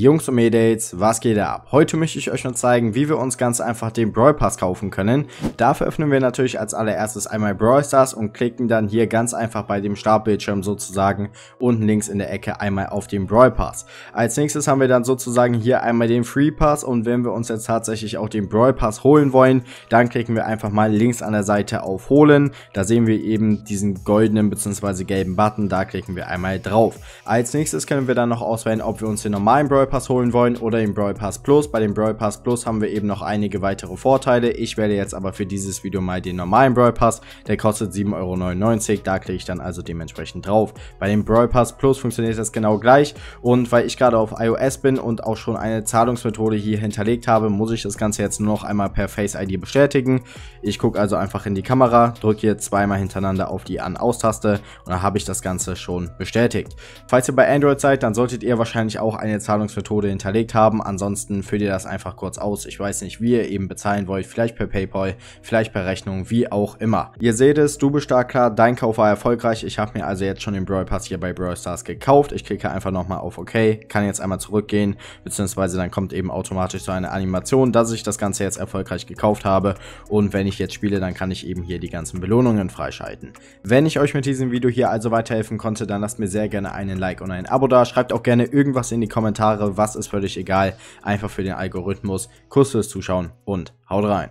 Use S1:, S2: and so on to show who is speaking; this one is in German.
S1: Jungs und Mädels, was geht ab? Heute möchte ich euch noch zeigen, wie wir uns ganz einfach den Brawl Pass kaufen können. Dafür öffnen wir natürlich als allererstes einmal Brawl Stars und klicken dann hier ganz einfach bei dem Startbildschirm sozusagen unten links in der Ecke einmal auf den Brawl Pass. Als nächstes haben wir dann sozusagen hier einmal den Free Pass und wenn wir uns jetzt tatsächlich auch den Brawl Pass holen wollen, dann klicken wir einfach mal links an der Seite auf Holen. Da sehen wir eben diesen goldenen bzw. gelben Button, da klicken wir einmal drauf. Als nächstes können wir dann noch auswählen, ob wir uns den normalen Brawl Pass holen wollen oder den Brawl Pass Plus. Bei dem Brawl Pass Plus haben wir eben noch einige weitere Vorteile. Ich wähle jetzt aber für dieses Video mal den normalen Brawl Pass. Der kostet 7,99 Euro. Da klicke ich dann also dementsprechend drauf. Bei dem Brawl Pass Plus funktioniert das genau gleich. Und weil ich gerade auf iOS bin und auch schon eine Zahlungsmethode hier hinterlegt habe, muss ich das Ganze jetzt nur noch einmal per Face ID bestätigen. Ich gucke also einfach in die Kamera, drücke jetzt zweimal hintereinander auf die An-Aus-Taste und dann habe ich das Ganze schon bestätigt. Falls ihr bei Android seid, dann solltet ihr wahrscheinlich auch eine Zahlungsmethode Zahlungsmethode hinterlegt haben. Ansonsten füllt ihr das einfach kurz aus. Ich weiß nicht, wie ihr eben bezahlen wollt. Vielleicht per PayPal, vielleicht per Rechnung, wie auch immer. Ihr seht es, du bist klar, dein Kauf war erfolgreich. Ich habe mir also jetzt schon den Brawl Pass hier bei Brawl Stars gekauft. Ich klicke einfach nochmal auf OK, kann jetzt einmal zurückgehen, beziehungsweise dann kommt eben automatisch so eine Animation, dass ich das Ganze jetzt erfolgreich gekauft habe. Und wenn ich jetzt spiele, dann kann ich eben hier die ganzen Belohnungen freischalten. Wenn ich euch mit diesem Video hier also weiterhelfen konnte, dann lasst mir sehr gerne einen Like und ein Abo da. Schreibt auch gerne irgendwas in die Kommentare Kommentare, was ist völlig egal. Einfach für den Algorithmus. Kuss fürs Zuschauen und haut rein.